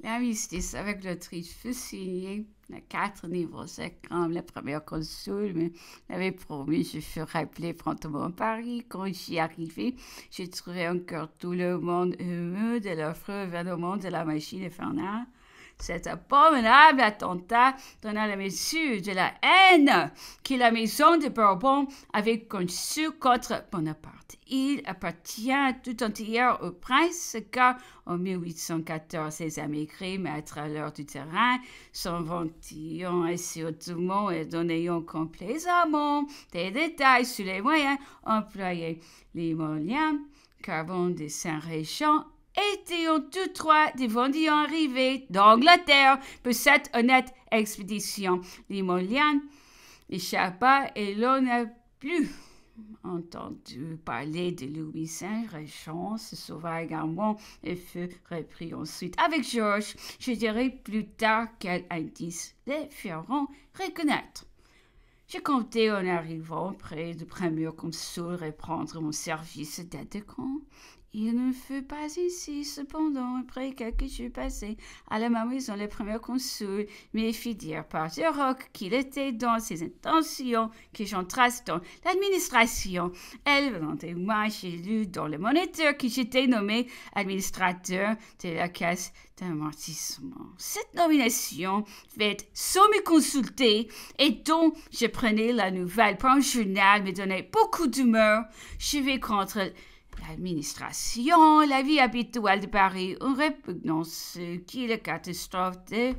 L'armistice avec l'Autriche fut signé le 4 niveau septembre, la première consul m'avait promis, je fus rappelé promptement à Paris. Quand j'y arrivais, j'ai trouvé encore tout le monde heureux de l'offre vers le monde de la machine infernale. Cet abominable attentat donna la mesure de la haine que la maison de Bourbon avait conçue contre Bonaparte. Il appartient tout entier au prince car en 1814, ses amis maîtres à l'heure du terrain, tout ainsi monde et donnant complaisamment des détails sur les moyens employés. Les moyens de des saint réchamp « Étions tous trois des vendus arrivés d'Angleterre pour cette honnête expédition. Limolian échappa et l'on n'a plus entendu parler de Louis Saint-Réchon se sauva également et fut repris ensuite avec George. Je dirai plus tard quel indice les feront reconnaître. Je compté en arrivant près du premier consul et prendre mon service d'aide de camp il ne fut pas ici, cependant, après quelques jours passés à la maison, le premier consul me fit dire par Rock qu'il était dans ses intentions que j'entrasse dans l'administration. Elle et moi, j'ai lu dans le moniteur que j'étais nommé administrateur de la caisse d'amortissement. Cette nomination faite sans me consulter et dont je prenais la nouvelle par un journal me donnait beaucoup d'humeur. Je vais contre L'administration, la vie habituelle de Paris, une répugnance qui est la catastrophe de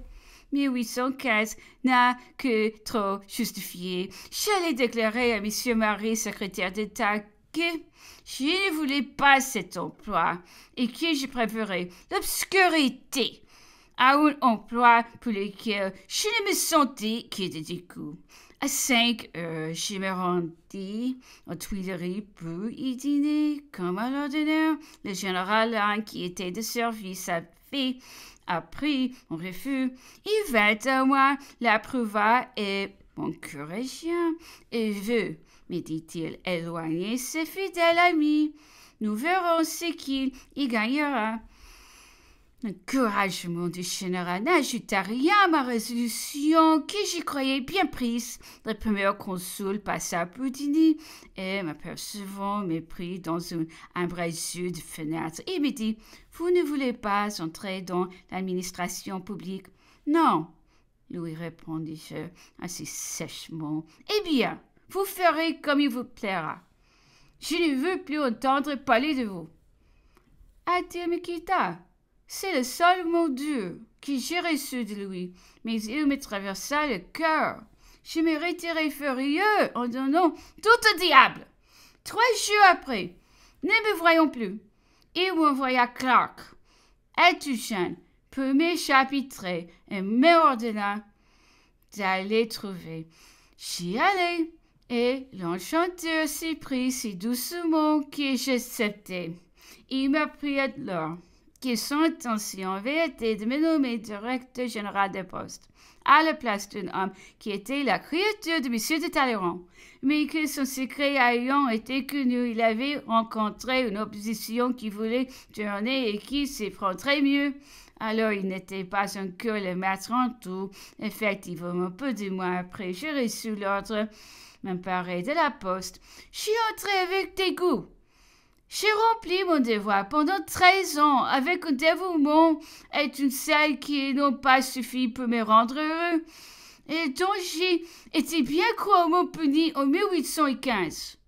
1815 n'a que trop justifié. J'allais déclarer à M. Marie, secrétaire d'État, que je ne voulais pas cet emploi et que je préférais l'obscurité à un emploi pour lequel je ne me sentais que de coup. » À cinq heures, je me aux Tuileries pour y dîner. Comme à l'ordinaire, le général qui était de service a pris mon refus. Il vint à moi, l'approuva et m'encouragea. Et veut, me dit-il, éloigner ses fidèles amis. Nous verrons ce qu'il y gagnera. Encouragement du général n'ajouta rien à ma résolution que j'y croyais bien prise. Le premier consul passa à Poudini et m'apercevant me prit dans un embrasure de fenêtre et me dit Vous ne voulez pas entrer dans l'administration publique Non, lui répondis-je assez sèchement. Eh bien, vous ferez comme il vous plaira. Je ne veux plus entendre parler de vous. Adieu me quitta c'est le seul mot Dieu que j'ai reçu de lui, mais il me traversa le cœur. Je me retirai furieux en donnant tout au diable. Trois jours après, ne me voyons plus. Il m'envoya Clark tu peut pour m'échapitrer et m'ordonna d'aller trouver. J'y allai et l'enchanteur s'y prit si doucement que j'acceptai. Il m'apprit alors qui sont avait été de me nommer directeur général des postes, à la place d'un homme qui était la créature de M. de Talleyrand, mais que son secret ayant été connu, il avait rencontré une opposition qui voulait tourner et qui s'y mieux. Alors il n'était pas encore le maître en tout. Effectivement, peu de mois après, j'ai reçu l'ordre, même de la poste. Je suis entré avec dégoût j'ai rempli mon devoir pendant 13 ans avec un dévouement et une selle qui n'ont pas suffi pour me rendre heureux, et dont j'ai été bien cruellement puni en 1815.